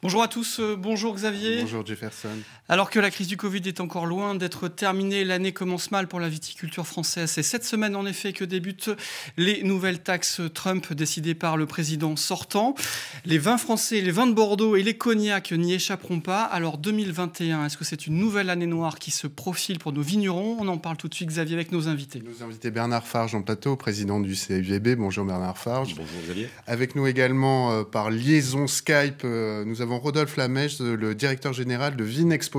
Bonjour à tous, euh, bonjour Xavier. Bonjour Jefferson. Alors que la crise du Covid est encore loin d'être terminée, l'année commence mal pour la viticulture française. C'est cette semaine en effet que débutent les nouvelles taxes Trump décidées par le président sortant. Les vins français, les vins de Bordeaux et les cognacs n'y échapperont pas. Alors 2021, est-ce que c'est une nouvelle année noire qui se profile pour nos vignerons On en parle tout de suite Xavier avec nos invités. Nos invités Bernard Farge en plateau, président du CIVB. Bonjour Bernard Farge. Bonjour Xavier. Avec nous également euh, par liaison Skype, euh, nous avons Rodolphe Lameche, euh, le directeur général de Vinexpo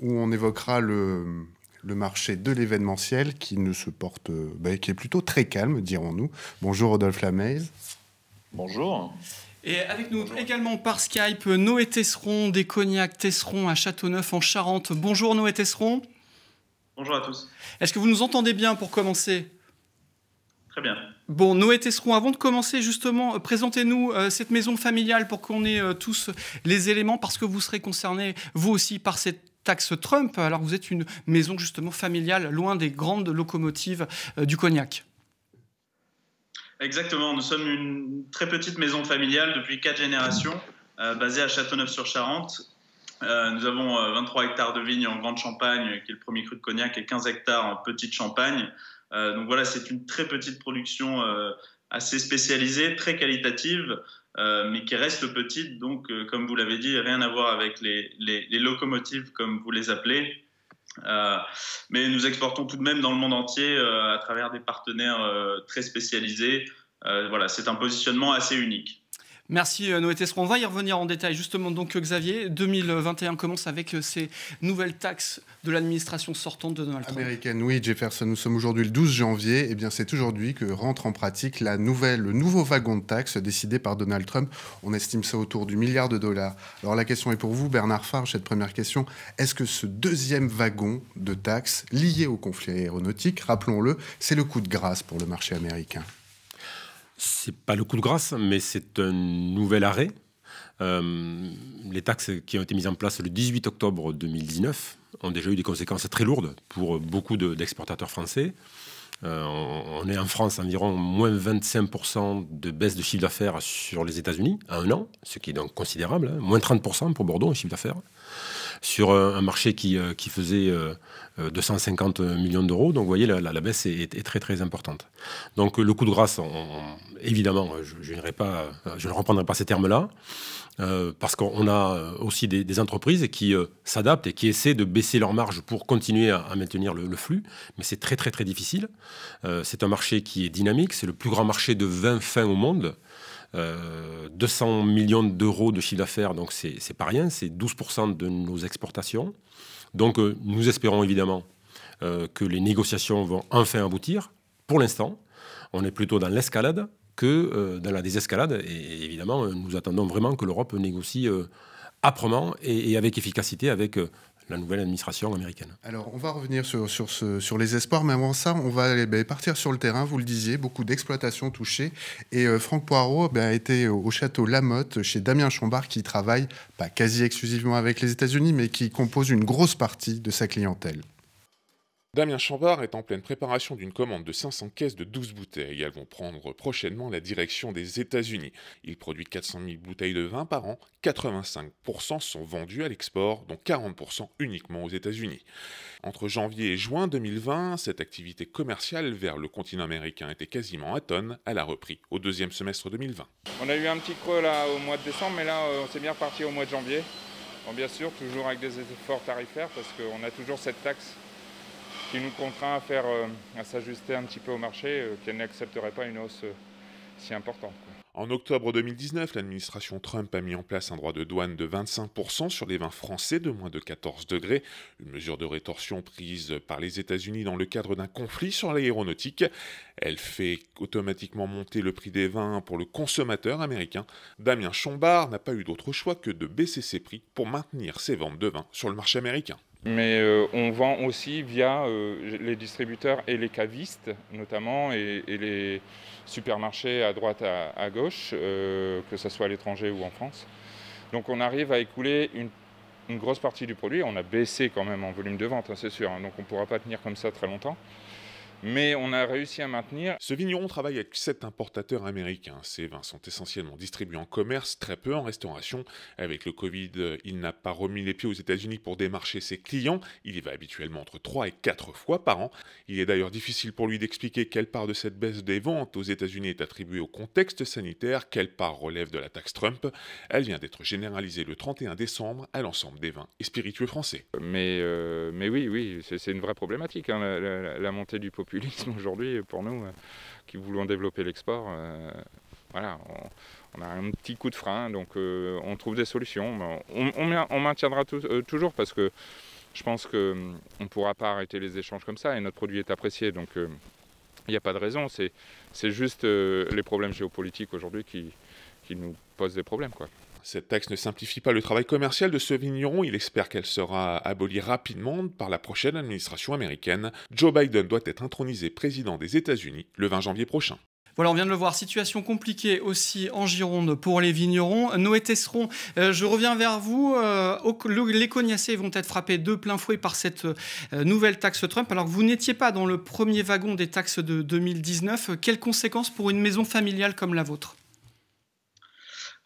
où on évoquera le, marché de l'événementiel qui ne se porte, euh, bah, qui est plutôt très calme, dirons-nous. Bonjour Rodolphe Lamaze. Bonjour. Et avec nous également par Skype, Noé Tesseron des Cognac Tesseron à Châteauneuf en Charente. Bonjour Noé Tesseron. Bonjour à tous. Est-ce que vous nous entendez bien pour commencer Très bien. Bon, Noé Tesseron, avant de commencer, justement, euh, présentez-nous euh, cette maison familiale pour qu'on ait euh, tous les éléments, parce que vous serez concernés, vous aussi, par cette taxe Trump, alors vous êtes une maison, justement, familiale, loin des grandes locomotives du cognac. Exactement, nous sommes une très petite maison familiale depuis quatre générations, basée à Châteauneuf-sur-Charente, nous avons 23 hectares de vignes en Grande Champagne, qui est le premier cru de cognac, et 15 hectares en Petite Champagne. Euh, donc voilà, c'est une très petite production euh, assez spécialisée, très qualitative, euh, mais qui reste petite. Donc, comme vous l'avez dit, rien à voir avec les, locomotives, comme vous les appelez. mais nous exportons tout de même dans le monde entier à travers des partenaires très spécialisés. voilà, c'est un positionnement assez unique. Merci euh, Noé Tesseron. On va y revenir en détail. Justement, donc euh, Xavier, 2021 commence avec euh, ces nouvelles taxes de l'administration sortante de Donald Trump. Américaine, oui, Jefferson. Nous sommes aujourd'hui le 12 janvier. Et eh bien, c'est aujourd'hui que rentre en pratique la nouvelle, le nouveau wagon de taxes décidé par Donald Trump. On estime ça autour du milliard de dollars. Alors, la question est pour vous, Bernard Farge, cette première question. Est-ce que ce deuxième wagon de taxes lié au conflit aéronautique, rappelons-le, c'est le coup de grâce pour le marché américain c'est pas le coup de grâce, mais c'est un nouvel arrêt. Euh, les taxes qui ont été mises en place le 18 octobre 2019 ont déjà eu des conséquences très lourdes pour beaucoup d'exportateurs français. Euh, on, est en France environ moins 25% de baisse de chiffre d'affaires sur les États-Unis à un an, ce qui est donc considérable, hein. moins 30% pour Bordeaux en chiffre d'affaires sur un, marché qui, euh, faisait 250 euh, euh, millions d'euros. Donc, vous voyez, la, baisse est, très, très importante. Donc, le coup de grâce, évidemment, je, ne reprendrai pas ces termes-là, parce qu'on a aussi des, entreprises qui s'adaptent et qui essaient de baisser leurs marges pour continuer à, maintenir le, flux. Mais c'est très, très, très difficile. c'est un marché qui est dynamique. C'est le plus grand marché de vin fin au monde. 200 euh, millions d'euros de chiffre d'affaires, donc c'est pas rien, c'est 12% de nos exportations. Donc euh, nous espérons évidemment euh, que les négociations vont enfin aboutir. Pour l'instant, on est plutôt dans l'escalade que dans la désescalade. Et, évidemment, nous attendons vraiment que l'Europe négocie âprement et, avec efficacité avec la nouvelle administration américaine. Alors, on va revenir sur, les espoirs, mais avant ça, on va ben, partir sur le terrain. Vous le disiez, beaucoup d'exploitations touchées. Et euh, Franck Poirot ben, a été au, château Lamotte chez Damien Chambard, qui travaille, pas quasi exclusivement avec les États-Unis, mais qui compose une grosse partie de sa clientèle. Damien Chambard est en pleine préparation d'une commande de 500 caisses de 12 bouteilles. Elles vont prendre prochainement la direction des États-Unis. Il produit 400 000 bouteilles de vin par an. 85% sont vendues à l'export, dont 40% uniquement aux États-Unis. Entre janvier et juin 2020, cette activité commerciale vers le continent américain était quasiment à tonne. Elle a repris au deuxième semestre 2020. On a eu un petit creux là au mois de décembre, mais là euh, on s'est bien reparti au mois de janvier. Bon, bien sûr, toujours avec des efforts tarifaires parce qu'on a toujours cette taxe qui nous contraint à, faire, euh, à s'ajuster un petit peu au marché, euh, qu'elle n'accepterait pas une hausse euh, si importante. En octobre 2019, l'administration Trump a mis en place un droit de douane de 25% sur les vins français de moins de 14 degrés, une mesure de rétorsion prise par les États-Unis dans le cadre d'un conflit sur l'aéronautique. Elle fait automatiquement monter le prix des vins pour le consommateur américain. Damien Chombard n'a pas eu d'autre choix que de baisser ses prix pour maintenir ses ventes de vins sur le marché américain. Mais euh, on vend aussi via euh, les distributeurs et les cavistes notamment et, les supermarchés à droite à, gauche, euh, que ce soit à l'étranger ou en France. Donc on arrive à écouler une, grosse partie du produit. On a baissé quand même en volume de vente, hein, c'est sûr, hein. donc on ne pourra pas tenir comme ça très longtemps mais on a réussi à maintenir. Ce vigneron travaille avec sept importateurs américains. Ces vins sont essentiellement distribués en commerce, très peu en restauration. Avec le Covid, euh, il n'a pas remis les pieds aux États-Unis pour démarcher ses clients. Il y va habituellement entre 3 et 4 fois par an. Il est d'ailleurs difficile pour lui d'expliquer quelle part de cette baisse des ventes aux États-Unis est attribuée au contexte sanitaire, quelle part relève de la taxe Trump. Elle vient d'être généralisée le 31 décembre à l'ensemble des vins et spiritueux français. Mais, euh, mais oui, oui, c'est une vraie problématique, hein, la, montée du populisme aujourd'hui pour nous euh, qui voulons développer l'export. Euh, voilà, on, a un petit coup de frein, donc euh, on trouve des solutions. On, on, maintiendra toujours parce que je pense qu'on mm, ne pourra pas arrêter les échanges comme ça et notre produit est apprécié. Donc il n'y a pas de raison, c'est juste les problèmes géopolitiques aujourd'hui qui, qui nous pose des problèmes. Quoi. taxe ne simplifie pas le travail commercial de ce vigneron, il espère qu'elle sera abolie rapidement par la prochaine administration américaine. Joe Biden doit être intronisé président des États-Unis le 20 janvier prochain. Voilà, on vient de le voir, situation compliquée aussi en Gironde pour les vignerons. Noé Tesseron, euh, je reviens vers vous. Euh, les cognacés vont être frappés de plein fouet par cette euh, nouvelle taxe Trump. Alors que vous n'étiez pas dans le premier wagon des taxes de 2019, quelles conséquences pour une maison familiale comme la vôtre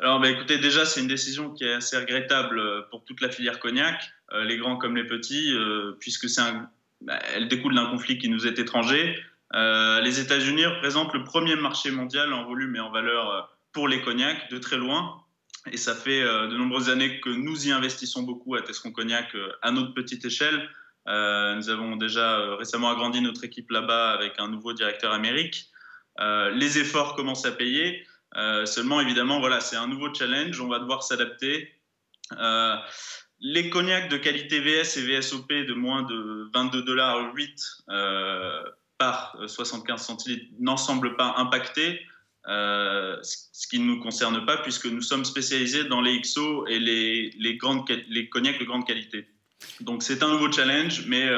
alors, bah, écoutez, déjà, c'est une décision qui est assez regrettable euh, pour toute la filière cognac, euh, les grands comme les petits, puisqu'elle euh, puisque c'est un, bah, elle découle d'un conflit qui nous est étranger. les États-Unis représentent le premier marché mondial en volume et en valeur pour les cognacs, de très loin. Et ça fait de nombreuses années que nous y investissons beaucoup à Tescon Cognac à notre petite échelle. nous avons déjà récemment agrandi notre équipe là-bas avec un nouveau directeur amérique. les efforts commencent à payer. Euh, seulement, évidemment, voilà, c'est un nouveau challenge. On va devoir s'adapter. Euh, les cognacs de qualité VS et VSOP de moins de 22 dollars 8 euh, par 75 centilitres n'en pas impactés. ce qui ne nous concerne pas puisque nous sommes spécialisés dans les XO et les, grandes, les cognacs de grande qualité. Donc c'est un nouveau challenge, mais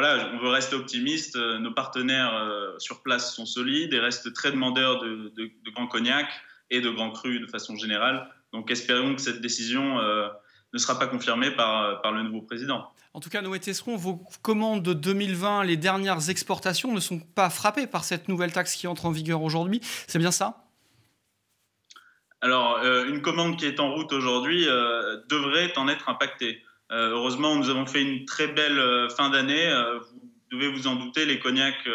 voilà, on veut rester optimiste. Euh, nos partenaires euh, sur place sont solides et restent très demandeurs de, de, de grands cognacs et de grands crus de façon générale. Donc espérons que cette décision euh, ne sera pas confirmée par, le nouveau président. En tout cas, Noé Tesseron, vos commandes de 2020, les dernières exportations ne sont pas frappées par cette nouvelle taxe qui entre en vigueur aujourd'hui. C'est bien ça Alors, une commande qui est en route aujourd'hui devrait en être impactée. Euh, heureusement, nous avons fait une très belle euh, fin d'année. Euh, vous devez vous en douter, les cognacs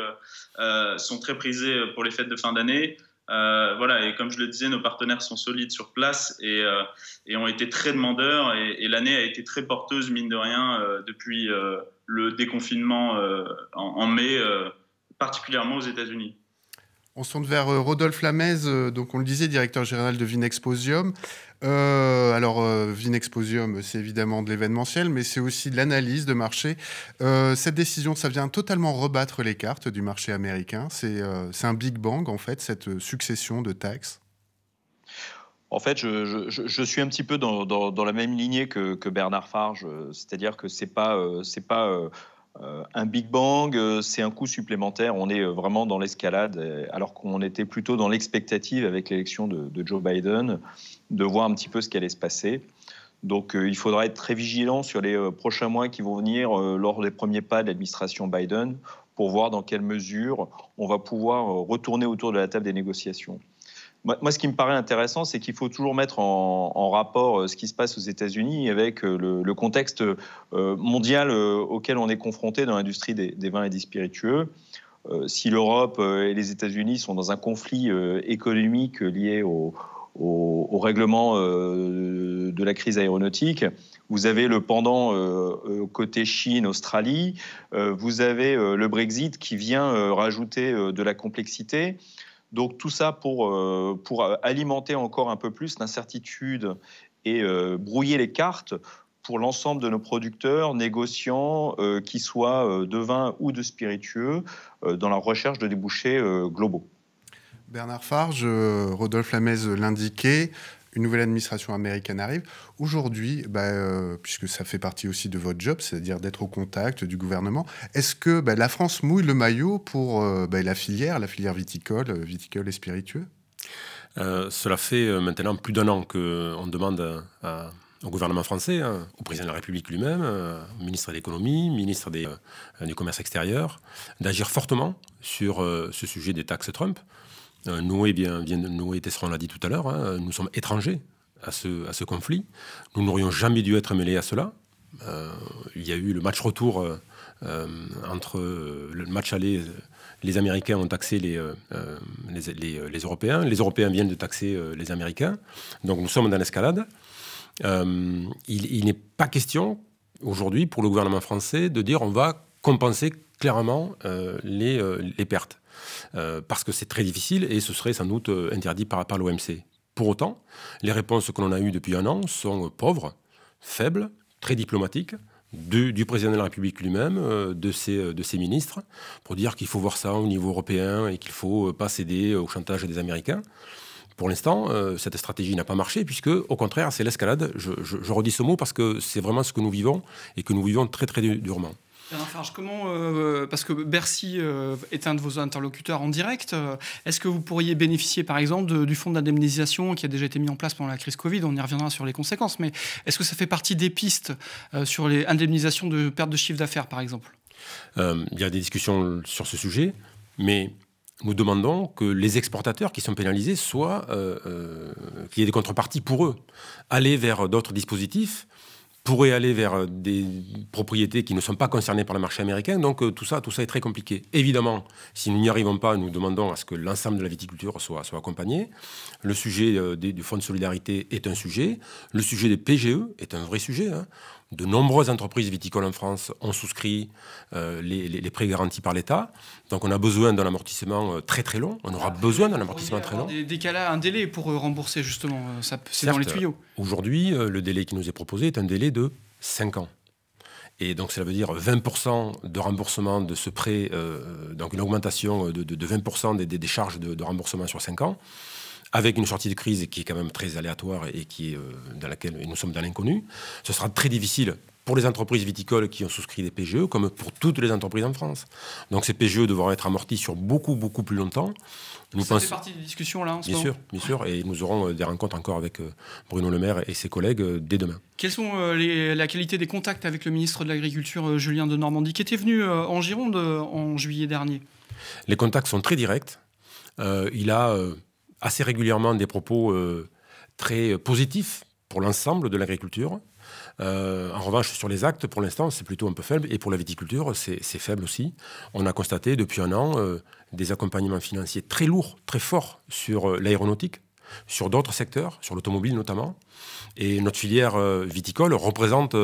sont très prisés pour les fêtes de fin d'année. voilà, et comme je le disais, nos partenaires sont solides sur place et, ont été très demandeurs. Et, l'année a été très porteuse, mine de rien, depuis le déconfinement en, mai, particulièrement aux États-Unis. On se tourne vers Rodolphe Lamez, donc on le disait, directeur général de Vinexposium. Euh, alors, euh, Vinexposium, c'est évidemment de l'événementiel, mais c'est aussi de l'analyse de marché. Euh, cette décision, ça vient totalement rebattre les cartes du marché américain. C'est un Big Bang, en fait, cette succession de taxes. En fait, je, suis un petit peu dans, la même lignée que, que Bernard Farge, c'est-à-dire que c'est pas, c'est pas euh, un Big Bang, euh, c'est un coût supplémentaire. On est euh, vraiment dans l'escalade, alors qu'on était plutôt dans l'expectative avec l'élection de, Joe Biden, de voir un petit peu ce qui allait se passer. Donc il faudra être très vigilant sur les prochains mois qui vont venir lors des premiers pas de l'administration Biden pour voir dans quelle mesure on va pouvoir retourner autour de la table des négociations. Moi, ce qui me paraît intéressant, c'est qu'il faut toujours mettre en, rapport euh, ce qui se passe aux États-Unis avec euh, le, contexte euh, mondial auquel on est confronté dans l'industrie des, vins et des spiritueux si l'Europe et les États-Unis sont dans un conflit économique lié au, règlement de la crise aéronautique, vous avez le pendant côté Chine, Australie, vous avez le Brexit qui vient rajouter de la complexité. Donc tout ça pour, euh, pour euh, alimenter encore un peu plus l'incertitude et euh, brouiller les cartes pour l'ensemble de nos producteurs, négociants, qu'ils qui soient de vin ou de spiritueux, dans la recherche de débouchés globaux. Bernard Farge, Rodolphe Lamez l'indiquait, une nouvelle administration américaine arrive. Aujourd'hui, bah, euh, puisque ça fait partie aussi de votre job, c'est-à-dire d'être au contact du gouvernement, est-ce que bah, la France mouille le maillot pour euh, bah, la filière, la filière viticole, euh, viticole et spiritueux Cela fait maintenant plus d'un an qu'on demande au gouvernement français, hein, au président de la République lui-même, au ministre de l'économie, ministre du commerce extérieur, d'agir fortement sur ce sujet des taxes Trump. Euh, Noé, eh bien, Tesseron l'a dit tout à l'heure, hein, euh, nous sommes étrangers à ce, à ce conflit. Nous n'aurions jamais dû être mêlés à cela. Euh, il y a eu le match retour entre le match aller. Les Américains ont taxé les, les, Européens. Les Européens viennent de taxer les Américains. Donc nous sommes dans l'escalade. il, il n'est pas question aujourd'hui pour le gouvernement français de dire on va compenser clairement euh, euh, les, pertes. Euh, parce que c'est très difficile et ce serait sans doute interdit par, par l'OMC. Pour autant, les réponses que l'on a eues depuis un an sont pauvres, faibles, très diplomatiques, du, président de la République lui-même, de, ses, de ses ministres, pour dire qu'il faut voir ça au niveau européen et qu'il ne faut pas céder au chantage des Américains. Pour l'instant, cette stratégie n'a pas marché, puisque, au contraire, c'est l'escalade. je redis ce mot parce que c'est vraiment ce que nous vivons et que nous vivons très, très durement. Bernard comment, euh, parce que Bercy euh, est un de vos interlocuteurs en direct, euh, est-ce que vous pourriez bénéficier par exemple du fonds d'indemnisation qui a déjà été mis en place pendant la crise Covid On y reviendra sur les conséquences, mais est-ce que ça fait partie des pistes sur les indemnisations de perte de chiffre d'affaires par exemple Il y a des discussions sur ce sujet, mais nous demandons que les exportateurs qui sont pénalisés soient, qu'il y ait des contreparties pour eux. Aller vers d'autres dispositifs pourrait aller vers euh, des propriétés qui ne sont pas concernées par le marché américain. Donc euh, tout ça, tout ça est très compliqué. Évidemment, si nous n'y arrivons pas, nous demandons à ce que l'ensemble de la viticulture soit, soit accompagné. Le sujet euh, du fonds de solidarité est un sujet. Le sujet des PGE est un vrai sujet. Hein de nombreuses entreprises viticoles en France ont souscrit euh, les, prêts garantis par l'État. Donc on a besoin d'un amortissement euh, très très long. On aura ah, besoin d'un amortissement très long. Des, des un délai pour euh, rembourser justement, ça, c'est dans les tuyaux. Aujourd'hui, le délai qui nous est proposé est un délai de 5 ans. Et donc cela veut dire 20% de remboursement de ce prêt, donc une augmentation de, 20% des, charges de, de remboursement sur 5 ans avec une sortie de crise qui est quand même très aléatoire et qui est, euh, dans laquelle nous sommes dans l'inconnu. Ce sera très difficile pour les entreprises viticoles qui ont souscrit des PGE, comme pour toutes les entreprises en France. Donc ces PGE devront être amortis sur beaucoup, beaucoup plus longtemps. Nous Ça fait partie des discussions là en ce bien sûr, Bien sûr, et nous aurons euh, des rencontres encore avec euh, Bruno Le Maire et ses collègues dès demain. Quelles sont la qualité des contacts avec le ministre de l'Agriculture, Julien de Normandie, qui était venu en Gironde en juillet dernier Les contacts sont très directs. il a assez régulièrement des propos euh, très positifs pour l'ensemble de l'agriculture. Euh, en revanche, sur les actes, pour l'instant, c'est plutôt un peu faible. Et pour la viticulture, c'est faible aussi. On a constaté depuis un an euh, des accompagnements financiers très lourds, très forts sur l'aéronautique, sur d'autres secteurs, sur l'automobile notamment. Et notre filière viticole représente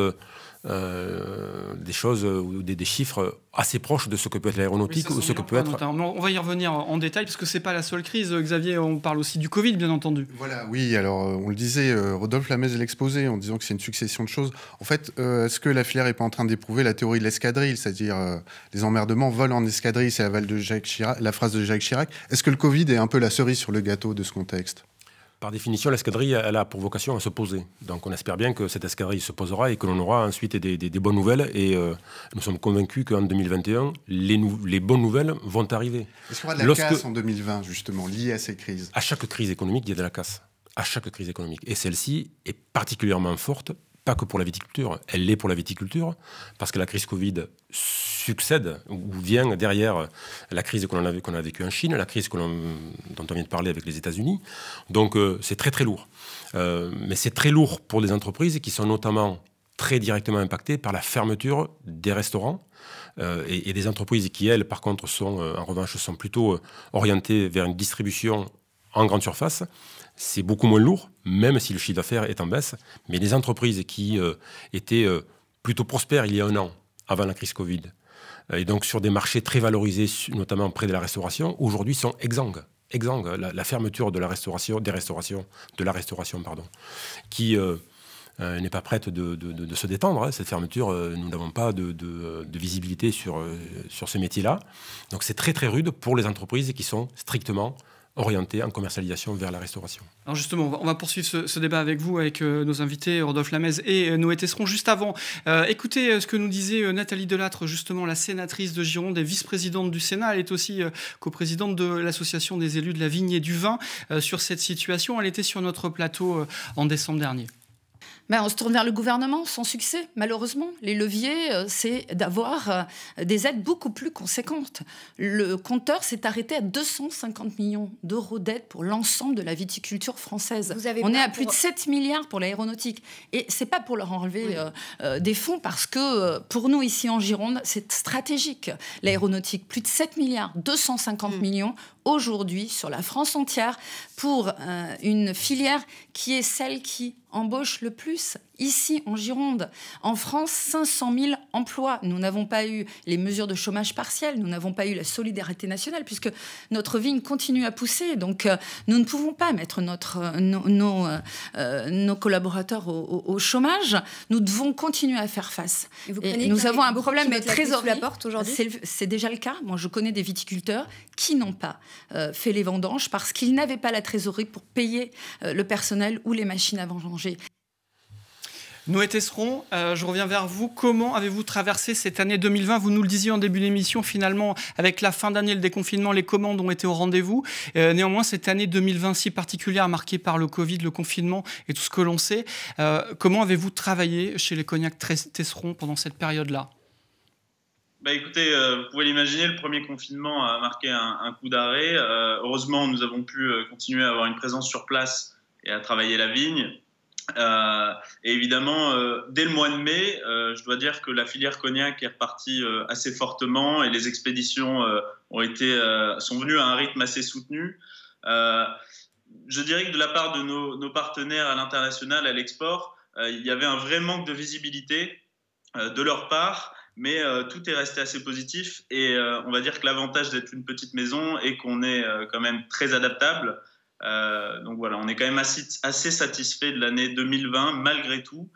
euh, des choses euh, ou des, chiffres assez proches de ce que peut être l'aéronautique ou ce que peut être. On va y revenir en détail parce que ce n'est pas la seule crise, euh, Xavier. On parle aussi du Covid, bien entendu. Voilà, oui. Alors on le disait, Rodolphe Lamez l'exposait en disant que c'est une succession de choses. En fait, est-ce que la filière est pas en train d'éprouver la théorie de l'escadrille, c'est-à-dire les emmerdements volent en escadrille, c'est la, la phrase de Jacques Chirac. Est-ce que le Covid est un peu la cerise sur le gâteau de ce contexte par définition, l'escadrille, elle a pour vocation à se poser. Donc on espère bien que cette escadrille se posera et que l'on aura ensuite des, bonnes nouvelles. Et euh, nous sommes convaincus qu'en 2021, les, les, bonnes nouvelles vont arriver. Est-ce qu'il y aura de la casse en 2020, justement, liée à ces crises À chaque crise économique, il y a de la casse. À chaque crise économique. Et celle-ci est particulièrement forte pas que pour la viticulture, elle l'est pour la viticulture, parce que la crise Covid succède ou vient derrière la crise qu'on a, vécue en Chine, la crise dont on vient de parler avec les États-Unis. Donc euh, c'est très très lourd. Euh, mais c'est très lourd pour des entreprises qui sont notamment très directement impactées par la fermeture des restaurants euh, et, des entreprises qui, elles, par contre, sont en revanche, sont plutôt orientées vers une distribution en grande surface c'est beaucoup moins lourd, même si le chiffre d'affaires est en baisse. Mais les entreprises qui euh, étaient euh, plutôt prospères il y a un an, avant la crise Covid, euh, et donc sur des marchés très valorisés, notamment près de la restauration, aujourd'hui sont exsangues. la, fermeture de la restauration, des restaurations, de la restauration, pardon, qui n'est pas prête de, se détendre. Hein. Cette fermeture, nous n'avons pas de, visibilité sur, sur ce métier-là. Donc c'est très très rude pour les entreprises qui sont strictement orientée en commercialisation vers la restauration. Alors justement, on va, poursuivre ce, débat avec vous, avec euh, nos invités Rodolphe Lamez et euh, Noé Juste avant, euh, écoutez euh, ce que nous disait Nathalie Delattre, justement la sénatrice de Gironde et vice-présidente du Sénat. Elle est aussi coprésidente de l'association des élus de la vigne et du vin sur cette situation. Elle était sur notre plateau en décembre dernier. Ben, on se tourne vers le gouvernement sans succès, malheureusement. Les leviers, euh, c'est d'avoir euh, des aides beaucoup plus conséquentes. Le compteur s'est arrêté à 250 millions d'euros d'aides pour l'ensemble de la viticulture française. on est à plus de 7 milliards pour l'aéronautique. Et c'est pas pour leur enlever euh, des fonds, parce que pour nous, ici en Gironde, c'est stratégique. L'aéronautique, plus de 7 milliards, 250 hmm. millions aujourd'hui sur la France entière pour euh, une filière qui est celle qui embauche le plus ici en Gironde. En France, 500 000 emplois. Nous n'avons pas eu les mesures de chômage partiel, nous n'avons pas eu la solidarité nationale, puisque notre vigne continue à pousser. Donc euh, nous ne pouvons pas mettre notre, euh, euh, nos, collaborateurs au, chômage. Nous devons continuer à faire face. Et nous avons un problème de trésorerie. C'est déjà le cas. Moi, je connais des viticulteurs qui n'ont pas fait les vendanges parce qu'ils n'avaient pas la trésorerie pour payer le personnel ou les machines à vendanger. Noé Tesseron, euh, je reviens vers vous. Comment avez-vous traversé cette année 2020 Vous nous le disiez en début d'émission, finalement, avec la fin d'année, le déconfinement, les commandes ont été au rendez-vous. Euh, néanmoins, cette année 2020 si particulière, marquée par le Covid, le confinement et tout ce que l'on sait, euh, comment avez-vous travaillé chez les Cognac Tesseron pendant cette période-là bah, écoutez, vous pouvez l'imaginer, le premier confinement a marqué un coup d'arrêt. heureusement, nous avons pu continuer à avoir une présence sur place et à travailler la vigne. Euh, et évidemment, euh, dès le mois de mai, euh, je dois dire que la filière cognac est repartie assez fortement et les expéditions ont été, sont venues à un rythme assez soutenu. je dirais que de la part de nos, nos partenaires à l'international, à l'export, il y avait un vrai manque de visibilité de leur part, mais tout est resté assez positif. Et on va dire que l'avantage d'être une petite maison est qu'on est quand même très adaptable. Euh, donc voilà, on est quand même assez, assez satisfait de l'année 2020 malgré tout.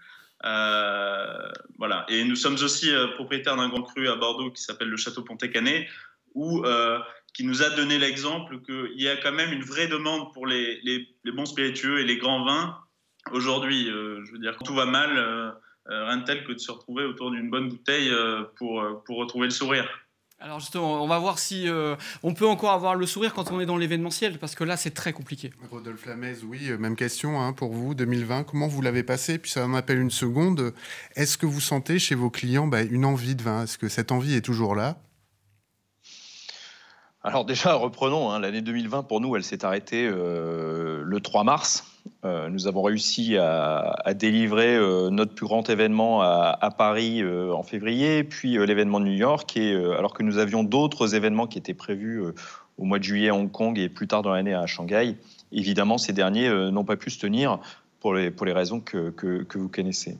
Euh, voilà, et nous sommes aussi euh, propriétaires d'un grand cru à Bordeaux qui s'appelle le Château Pontécané, où qui nous a donné l'exemple qu'il y a quand même une vraie demande pour les, les bons spiritueux et les grands vins aujourd'hui. je veux dire, quand tout va mal, rien de tel que de se retrouver autour d'une bonne bouteille pour, pour retrouver le sourire. Alors justement, on va voir si euh, on peut encore avoir le sourire quand on est dans l'événementiel, parce que là, c'est très compliqué. Rodolphe Lamez, oui, euh, même question hein, pour vous, 2020, comment vous l'avez passé Puis ça m'appelle une seconde. Est-ce que vous sentez chez vos clients bah, une envie de vin Est-ce que cette envie est toujours là alors déjà, reprenons, hein. l'année 2020 pour nous, elle s'est arrêtée euh, le 3 mars. Euh, nous avons réussi à, délivrer euh, notre plus grand événement à, Paris euh, en février, puis l'événement de New York, et, alors que nous avions d'autres événements qui étaient prévus au mois de juillet à Hong Kong et plus tard dans l'année à Shanghai. Évidemment, ces derniers n'ont pas pu se tenir pour les, pour les raisons que, vous connaissez.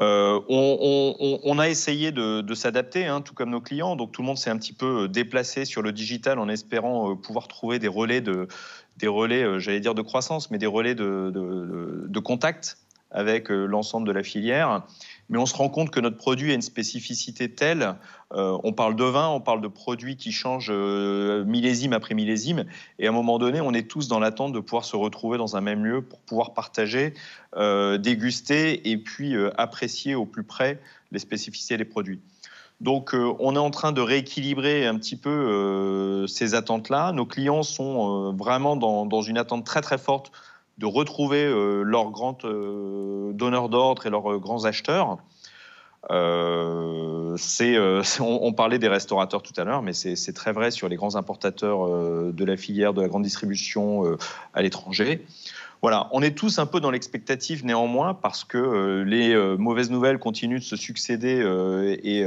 on, a essayé de, s'adapter, hein, tout comme nos clients. Donc tout le monde s'est un petit peu déplacé sur le digital en espérant pouvoir trouver des relais de, des relais, euh, j'allais dire de croissance, mais des relais de, contact avec euh, l'ensemble de la filière. Mais on se rend compte que notre produit a une spécificité telle, euh, on parle de vin, on parle de produits qui changent millésime après millésime, et à un moment donné, on est tous dans l'attente de pouvoir se retrouver dans un même lieu pour pouvoir partager, déguster et puis apprécier au plus près les spécificités des produits. Donc, euh, on est en train de rééquilibrer un petit peu euh, ces attentes-là. Nos clients sont euh, vraiment dans, une attente très très forte de retrouver leurs grands donneurs d'ordre et leurs grands acheteurs. on, parlait des restaurateurs tout à l'heure, mais c'est très vrai sur les grands importateurs de la filière de la grande distribution à l'étranger. Voilà, on est tous un peu dans l'expectative néanmoins parce que euh, les euh, mauvaises nouvelles continuent de se succéder euh, et,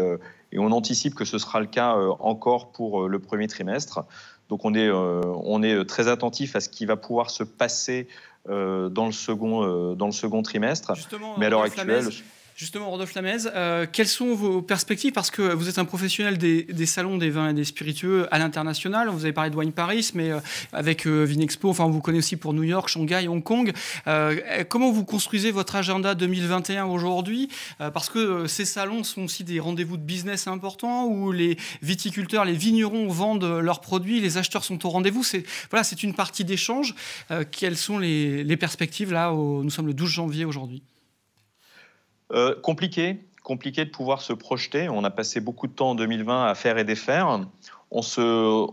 on anticipe que ce sera le cas encore pour le premier trimestre. Donc on est, on est très attentif à ce qui va pouvoir se passer dans, le second, dans le second trimestre. Mais à l'heure actuelle... Justement, Rodolphe Lamez, euh, quelles sont vos perspectives Parce que vous êtes un professionnel des, salons des vins et des spiritueux à l'international. Vous avez parlé de Wine Paris, mais euh, avec euh, Vinexpo, enfin, vous connaissez aussi pour New York, Shanghai, Hong Kong. comment vous construisez votre agenda 2021 aujourd'hui Parce que ces salons sont aussi des rendez-vous de business importants où les viticulteurs, les vignerons vendent leurs produits, les acheteurs sont au rendez-vous. C'est une partie d'échange. quelles sont les, perspectives là, nous sommes le 12 janvier aujourd'hui euh, compliqué, compliqué de pouvoir se projeter. On a passé beaucoup de temps en 2020 à faire et défaire. On se,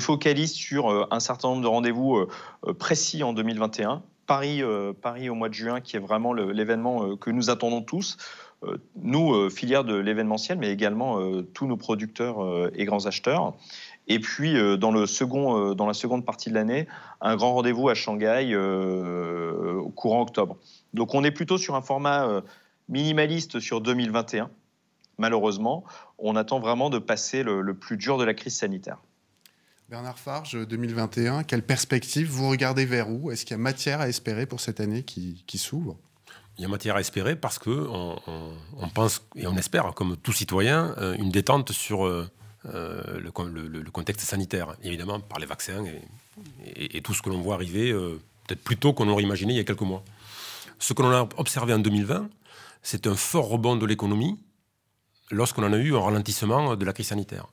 focalise sur euh, un certain nombre de rendez-vous euh, précis en 2021. Paris, Paris au mois de juin, qui est vraiment l'événement que nous attendons tous nous, filière de l'événementiel, mais également tous nos producteurs et grands acheteurs. Et puis, dans, dans la seconde partie de l'année, un grand rendez-vous à Shanghai au courant octobre. Donc on est plutôt sur un format euh, minimaliste sur 2021. Malheureusement, on attend vraiment de passer le, plus dur de la crise sanitaire. Bernard Farge, 2021, quelle perspective Vous regardez vers où Est-ce qu'il y a matière à espérer pour cette année qui, s'ouvre il y a matière à espérer parce qu'on on, pense et on espère, comme tout citoyen, euh, une détente sur euh, le, contexte sanitaire, évidemment par les vaccins et, tout ce que l'on voit arriver peut-être plus tôt qu'on l'aurait imaginé il y a quelques mois. Ce que l'on a observé en 2020, c'est un fort rebond de l'économie lorsqu'on en a eu un ralentissement de la crise sanitaire.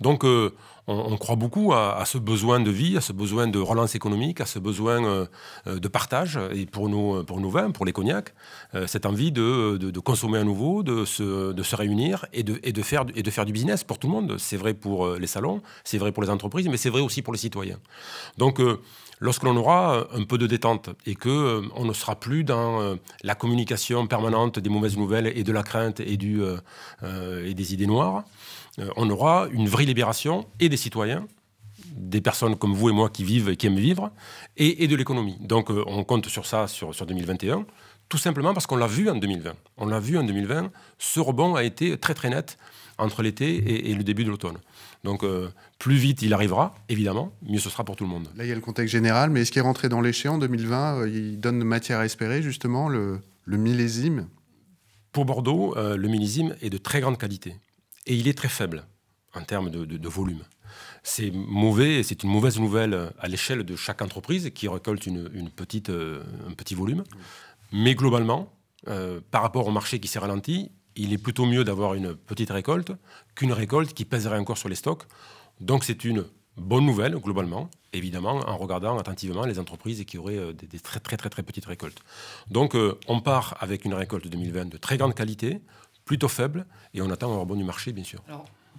Donc, euh, on, croit beaucoup à, ce besoin de vie, à ce besoin de relance économique, à ce besoin euh, euh, de partage. Et pour nos, pour vins, pour les cognacs, cette envie de, consommer à nouveau, de se, réunir et de, faire, du business pour tout le monde. C'est vrai pour les salons, c'est vrai pour les entreprises, mais c'est vrai aussi pour les citoyens. Donc, lorsque l'on aura un peu de détente et que on ne sera plus dans la communication permanente des mauvaises nouvelles et de la crainte et des idées noires, euh, on aura une vraie libération et des citoyens, des personnes comme vous et moi qui vivent et qui aiment vivre, et, de l'économie. Donc euh, on compte sur ça, sur, 2021, tout simplement parce qu'on l'a vu en 2020. On l'a vu en 2020, ce rebond a été très très net entre l'été et, le début de l'automne. Donc euh, plus vite il arrivera, évidemment, mieux ce sera pour tout le monde. Là, il y a le contexte général, mais est-ce qu'il est rentré dans l'échéant 2020 Il donne matière à espérer, justement, le, millésime Pour Bordeaux, le millésime est de très grande qualité et il est très faible en termes de, volume. C'est mauvais c'est une mauvaise nouvelle à l'échelle de chaque entreprise qui récolte une, petite, euh, un petit volume. Mais globalement, euh, par rapport au marché qui s'est ralenti, il est plutôt mieux d'avoir une petite récolte qu'une récolte qui pèserait encore sur les stocks. Donc c'est une bonne nouvelle globalement, évidemment, en regardant attentivement les entreprises qui auraient euh, des, très très très très petites récoltes. Donc on part avec une récolte 2020 de très grande qualité, plutôt faible et on attend un rebond du marché, bien sûr.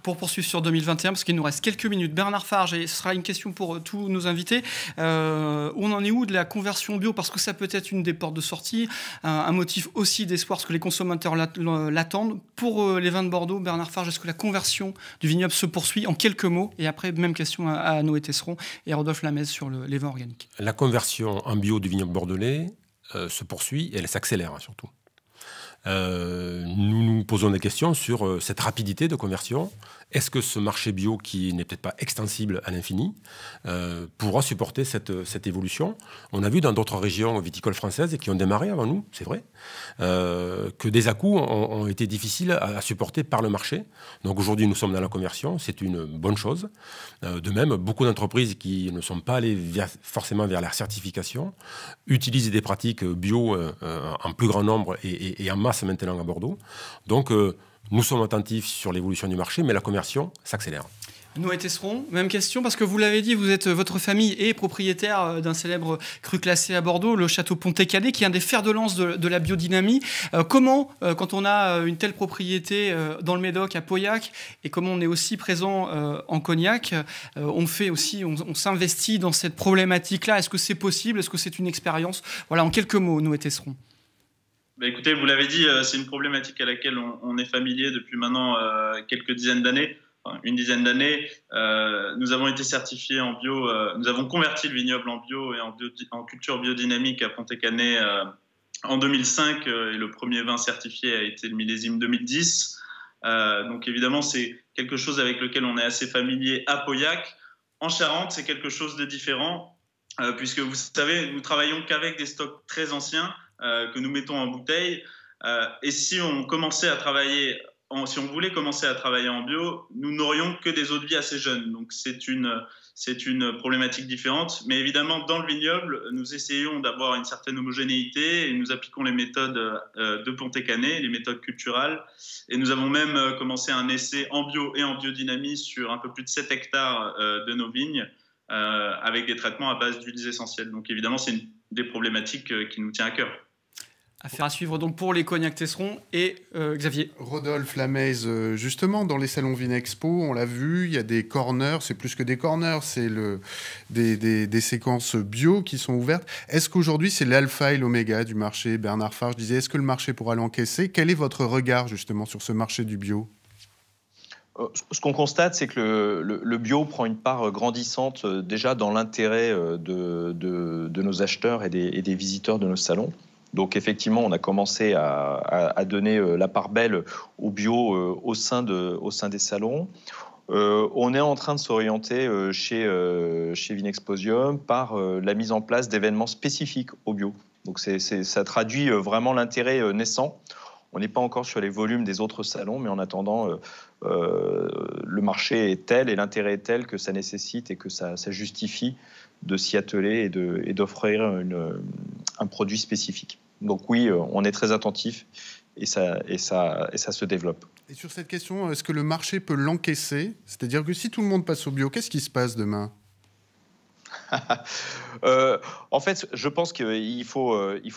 pour poursuivre sur 2021, parce qu'il nous reste quelques minutes. Bernard Farge, et ce sera une question pour euh, tous nos invités, euh, on en est où de la conversion bio Parce que ça peut être une des portes de sortie, un, motif aussi d'espoir, parce que les consommateurs l'attendent. Pour euh, les vins de Bordeaux, Bernard Farge, est-ce que la conversion du vignoble se poursuit en quelques mots Et après, même question à, Noé Tesseron et à Rodolphe Lamez sur le, les vins organiques. La conversion en bio du vignoble bordelais se poursuit et elle s'accélère hein, surtout. Euh, nous nous posons des questions sur euh, cette rapidité de conversion, est-ce que ce marché bio, qui n'est peut-être pas extensible à l'infini, euh, pourra supporter cette, évolution On a vu dans d'autres régions viticoles françaises, et qui ont démarré avant nous, c'est vrai, euh, que des à ont, ont, été difficiles à, supporter par le marché. Donc aujourd'hui, nous sommes dans la conversion, c'est une bonne chose. Euh, de même, beaucoup d'entreprises qui ne sont pas allées forcément vers la certification utilisent des pratiques bio en plus grand nombre et, et en masse maintenant à Bordeaux. Donc, nous sommes attentifs sur l'évolution du marché, mais la conversion s'accélère. Noé Tesseron, même question, parce que vous l'avez dit, vous êtes euh, votre famille et propriétaire euh, d'un célèbre cru classé à Bordeaux, le château Pontet-Cadet, qui est un des fers de lance de, la biodynamie. Euh, comment, quand on a une telle propriété dans le Médoc, à Pauillac, et comment on est aussi présent en Cognac, on fait aussi, on, on s'investit dans cette problématique-là. Est-ce que c'est possible Est-ce que c'est une expérience Voilà, en quelques mots, Noé Tesseron. Bah, écoutez, vous l'avez dit, euh, c'est une problématique à laquelle on, est familier depuis maintenant euh, quelques dizaines d'années. une dizaine d'années, euh, nous avons été certifiés en bio, nous avons converti le vignoble en bio et en, culture biodynamique à Pontecanet en 2005 et le premier vin certifié a été le millésime 2010. donc évidemment, c'est quelque chose avec lequel on est assez familier à Pauillac. En Charente, c'est quelque chose de différent puisque vous savez, nous travaillons qu'avec des stocks très anciens euh, que nous mettons en bouteille. Euh, et si on commençait à travailler, si on voulait commencer à travailler en bio, nous n'aurions que des eaux de vie assez jeunes. Donc c'est une, c'est une problématique différente. Mais évidemment, dans le vignoble, nous essayons d'avoir une certaine homogénéité et nous appliquons les méthodes euh, de Pontécané, les méthodes culturales. Et nous avons même commencé un essai en bio et en biodynamie sur un peu plus de 7 hectares de nos vignes avec des traitements à base d'huiles essentielles. Donc évidemment, c'est une des problématiques qui nous tient à cœur. Affaire à suivre donc pour les Cognac Tesseron et euh, Xavier. Rodolphe Lamez, euh, justement, dans les salons Vinexpo, on l'a vu, il y a des corners, c'est plus que des corners, c'est le, des, des, séquences bio qui sont ouvertes. Est-ce qu'aujourd'hui, c'est l'alpha et l'oméga du marché Bernard Farge disait, est-ce que le marché pourra l'encaisser Quel est votre regard, justement, sur ce marché du bio euh, ce qu'on constate, c'est que le, bio prend une part grandissante déjà dans l'intérêt de, de, nos acheteurs et des, et des visiteurs de nos salons. Donc effectivement, on a commencé à, donner euh, la part belle au bio euh, au, sein de, au sein des salons. Euh, on est en train de s'orienter chez, chez Vinexposium par la mise en place d'événements spécifiques au bio. Donc ça traduit vraiment l'intérêt naissant. On n'est pas encore sur les volumes des autres salons, mais en attendant, le marché est tel et l'intérêt est tel que ça nécessite et que ça, ça justifie de s'y atteler et d'offrir un produit spécifique. Donc oui, euh, on est très attentif et ça, se développe. Et sur cette question, est-ce que le marché peut l'encaisser C'est-à-dire que si tout le monde passe au bio, qu'est-ce qui se passe demain euh, en fait, je pense qu'il euh, faut,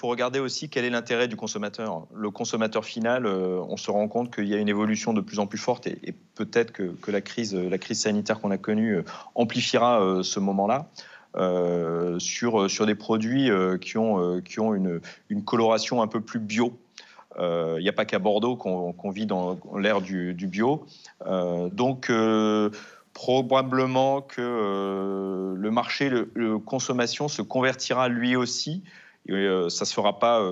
regarder aussi quel est l'intérêt du consommateur. Le consommateur final, on se rend compte qu'il y a une évolution de plus en plus forte et, peut-être que, la crise sanitaire qu'on a connue amplifiera ce moment-là. Euh, euh, sur, des produits euh, qui ont, une, coloration un peu plus bio. Il n'y a pas qu'à Bordeaux qu'on vit dans l'ère du, bio. donc, probablement que le marché de consommation se convertira lui aussi. Et, ça ne se fera pas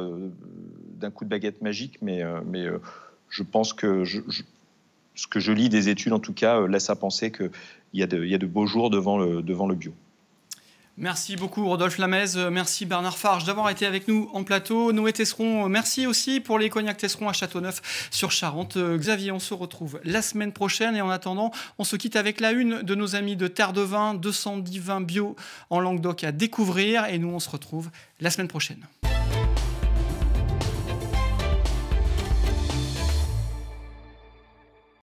d'un coup de baguette magique, mais, je pense que ce que je lis des études, en tout cas, laisse à penser qu'il y, a de beaux jours devant le bio. Merci beaucoup Rodolphe Lamez, euh, merci Bernard Farge d'avoir été avec nous en plateau. Noé Tesseron, euh, merci aussi pour les cognacs Tesseron à Châteauneuf sur Charente. Euh, Xavier, on se retrouve la semaine prochaine et en attendant, on se quitte avec la une de nos amis de Terre de Vin, 210 vins bio en Languedoc à découvrir et nous on se retrouve la semaine prochaine.